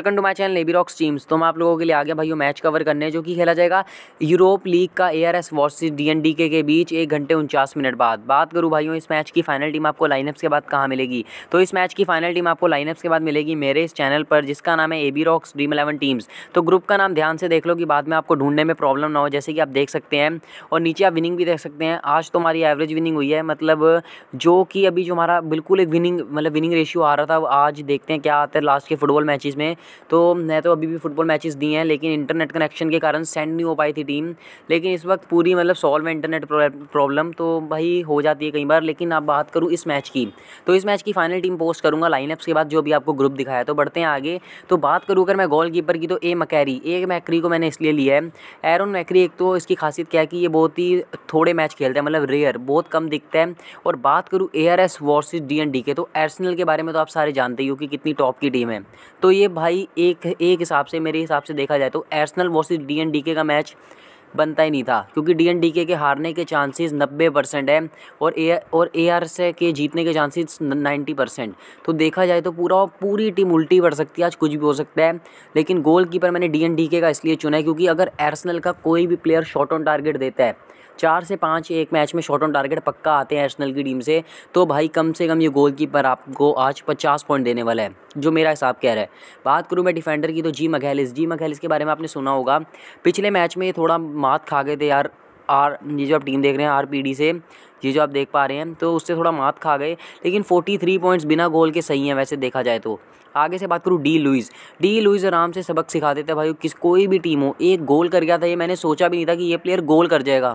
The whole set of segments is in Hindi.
welcome to my channel A B rocks teams तो मैं आप लोगों के लिए आ गया भाइयों मैच कवर करने जो कि खेला जाएगा यूरोप लीग का एआरएस वर्सेस डीएनडीके के बीच एक घंटे उनचास मिनट बाद बात करूं भाइयों इस मैच की फाइनल टीम आपको लाइनअप्स के बाद कहाँ मिलेगी तो इस मैच की फाइनल टीम आपको लाइनअप्स के बाद मिलेगी मेरे इस चैनल पर जिसका नाम है A B rocks dream eleven teams तो ग्रुप का नाम ध्यान से देख लो कि बाद में आपको ढूंढने में प्रॉब्लम ना हो जैसे कि आप देख सकते हैं और नीचे आप विनिंग भी देख सकते हैं आज तो हमारी एवरेज विनिंग हुई है मतलब जो कि अभी जो हमारा बिल्कुल एक विनिंग मतलब विनिंग रेशियो आ रहा था आज देखते हैं क्या आता है लास्ट के फुटबॉल मैचेज़ में तो मैं तो अभी भी फुटबॉल मैचेस दिए हैं लेकिन इंटरनेट कनेक्शन के कारण सेंड नहीं हो पाई थी टीम लेकिन इस वक्त पूरी मतलब सॉल्व है इंटरनेट प्रॉब्लम तो भाई हो जाती है कई बार लेकिन आप बात करूँ इस मैच की तो इस मैच की फाइनल टीम पोस्ट करूँगा लाइनअप्स के बाद जो भी आपको ग्रुप दिखाया तो बढ़ते हैं आगे तो बात करूँ अगर मैं गोल कीपर की तो ए मकैरी ए मैकरी को मैंने इसलिए लिया है एरन मैकरी एक तो इसकी खासियत क्या है कि ये बहुत ही थोड़े मैच खेलता है मतलब रेयर बहुत कम दिखता है और बात करूँ A R S versus D N D K तो एर्सनल के बारे में तो आप सारे जानते ही हो कि कितनी टॉप की टीम है तो ये भाई भाई एक एक हिसाब से मेरे हिसाब से देखा जाए तो एर्सनल डी डीएनडीके का मैच बनता ही नहीं था क्योंकि डीएनडीके के हारने के चांसेस 90 परसेंट है और ए और ए आर से के जीतने के चांसेस 90 परसेंट तो देखा जाए तो पूरा पूरी टीम उल्टी पड़ सकती है आज कुछ भी हो सकता है लेकिन गोल कीपर मैंने डीएनडीके का इसलिए चुना है क्योंकि अगर एर्सनल का कोई भी प्लेयर शॉट ऑन टारगेट देता है चार से पाँच एक मैच में शॉर्ट ऑन टारगेट पक्का आते हैं एशनल की टीम से तो भाई कम से कम ये गोल कीपर आपको आज पचास पॉइंट देने वाला है जो मेरा हिसाब कह रहा है बात करूँ मैं डिफेंडर की तो जी मघैलिस जी मघैलिस के बारे में आपने सुना होगा पिछले मैच में ये थोड़ा मात खा गए थे यार आर ये जो आप टीम देख रहे हैं आर से ये जो आप देख पा रहे हैं तो उससे थोड़ा मात खा गए लेकिन 43 पॉइंट्स बिना गोल के सही हैं वैसे देखा जाए तो आगे से बात करूँ डी लुइस डी लुइस आराम से सबक सिखा देते भाई किस कोई भी टीम हो एक गोल कर गया था ये मैंने सोचा भी नहीं था कि ये प्लेयर गोल कर जाएगा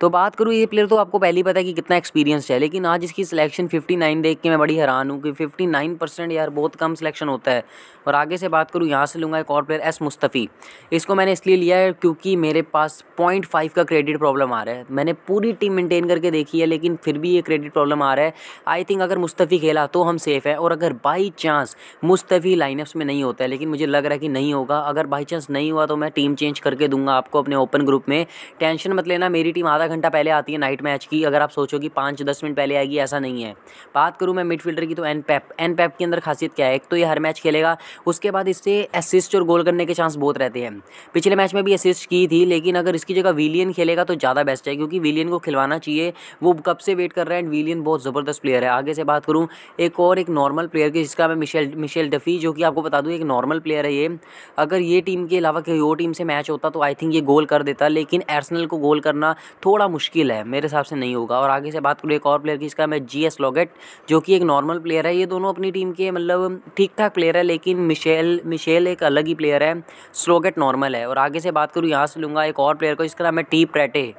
तो बात करूँ ये प्लेयर तो आपको पहले ही पता है कि कितना एक्सपीरियंस है लेकिन आज इसकी सिलेक्शन 59 देख के मैं बड़ी हैरान हूँ कि 59 परसेंट यार बहुत कम सिलेक्शन होता है और आगे से बात करूँ यहाँ से लूँगा एक और प्लेयर एस मुस्तफ़ी इसको मैंने इसलिए लिया है क्योंकि मेरे पास पॉइंट फाइव का क्रेडिट प्रॉब्लम आ रहा है मैंने पूरी टीम मेनटेन करके देखी है लेकिन फिर भी ये क्रेडिट प्रॉब्लम आ रहा है आई थिंक अगर मुस्तफ़ी खेला तो हम सेफ़ है और अगर बाई चांस मुस्तफ़ी लाइनअप्स में नहीं होता है लेकिन मुझे लग रहा है कि नहीं होगा अगर बाई चांस नहीं हुआ तो मैं टीम चेंज करके दूंगा आपको अपने ओपन ग्रुप में टेंशन मत लेना मेरी टीम आधा घंटा पहले आती है नाइट मैच की अगर आप सोचो कि पाँच दस मिनट पहले आएगी ऐसा नहीं है बात करूँ मैं मिडफील्डर की तो एन पैप एन पैप के अंदर खासियत क्या है एक तो ये हर मैच खेलेगा उसके बाद इससे असिस्ट और गोल करने के चांस बहुत रहते हैं पिछले मैच में भी असिस्ट की थी लेकिन अगर इसकी जगह विलियन खेलेगा तो ज़्यादा बेस्ट है क्योंकि विलियन को खिलवाना चाहिए वो कब से वेट कर रहे हैं विलियन बहुत ज़बरदस्त प्लेयर है आगे से बात करूँ एक और एक नॉर्मल प्लेयर की जिसका मैं मिशेल मिशेल डफी जो कि आपको बता दूँ एक नॉर्मल प्लेयर है ये अगर ये टीम के अलावा कोई और टीम से मैच होता तो आई थिंक ये गोल कर देता लेकिन एर्सनल को गोल करना थोड़ा मुश्किल है मेरे हिसाब से नहीं होगा और आगे से बात करूँ एक और प्लेयर की इसका मैं जी एस लॉगेट जो कि एक नॉर्मल प्लेयर है ये दोनों अपनी टीम के मतलब ठीक ठाक प्लेयर है लेकिन मिशेल मिशेल एक अलग ही प्लेयर है स्लोगेट नॉर्मल है और आगे से बात करूँ यहाँ से लूँगा एक और प्लेयर को इसका नाम है टी प्रेटे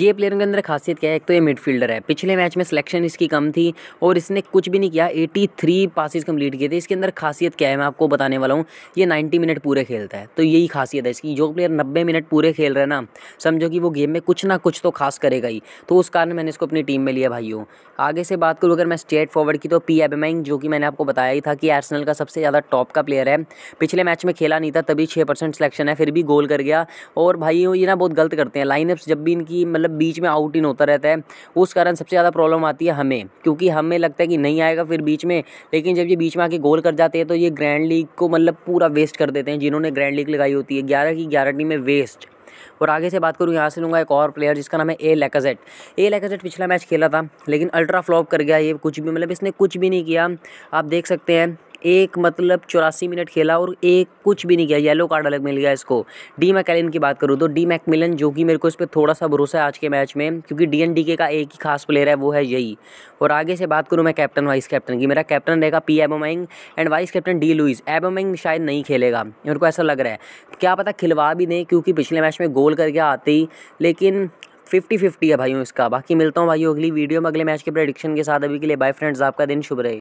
ये प्लेयर के अंदर खासियत क्या है एक तो ये मिडफील्डर है पिछले मैच में सिलेक्शन इसकी कम थी और इसने कुछ भी नहीं किया 83 थ्री पासिस कम्प्लीट किए थे इसके अंदर खासियत क्या है मैं आपको बताने वाला हूँ ये 90 मिनट पूरे खेलता है तो यही खासियत है इसकी जो प्लेयर 90 मिनट पूरे खेल रहे हैं ना समझो कि वो गेम में कुछ ना कुछ तो खास करेगा ही तो उस कारण मैंने इसको अपनी टीम में लिया भाइयों आगे से बात करूँ अगर मैं स्ट्रेट फॉरवर्ड की तो पी एबमैंग जो कि मैंने आपको बताया ही था कि आर्सनल का सबसे ज़्यादा टॉप का प्लेयर है पिछले मैच में खेला नहीं था तभी छः सिलेक्शन है फिर भी गोल कर गया और भाई ये ना बहुत गलत करते हैं लाइनअप्स जब भी इनकी कि मतलब बीच में आउट इन होता रहता है उस कारण सबसे ज़्यादा प्रॉब्लम आती है हमें क्योंकि हमें लगता है कि नहीं आएगा फिर बीच में लेकिन जब ये बीच में आके गोल कर जाते हैं तो ये ग्रैंड लीग को मतलब पूरा वेस्ट कर देते हैं जिन्होंने ग्रैंड लीग लगाई होती है ग्यारह की ग्यारह टीमें वेस्ट और आगे से बात करूँ यहाँ से लूँगा एक और प्लेयर जिसका नाम है ए लेकाजेट ए लेकाजेट पिछला मैच खेला था लेकिन अल्ट्रा फ्लॉप कर गया ये कुछ भी मतलब इसने कुछ भी नहीं किया आप देख सकते हैं एक मतलब चौरासी मिनट खेला और एक कुछ भी नहीं किया येलो कार्ड अलग मिल गया इसको डी मैकेलिन की बात करूँ तो डी मैकमिलन जो कि मेरे को इस पर थोड़ा सा भरोसा है आज के मैच में क्योंकि डी के का एक ही खास प्लेयर है वो है यही और आगे से बात करूँ मैं कैप्टन वाइस कैप्टन की मेरा कैप्टन रहेगा P Aubameyang and vice captain D Luiz Aubameyang शायद नहीं खेलेगा मेरे को ऐसा लग रहा है क्या पता खिलवा भी नहीं क्योंकि पिछले मैच में गोल करके आते ही लेकिन फिफ्टी फिफ्टी है भाइयों इसका बाकी मिलता हूँ भाइयों अगली वीडियो में अगले मैच के प्रडिक्शन के साथ अभी के लिए बाय फ्रेंड्स आपका दिन शुभ रहे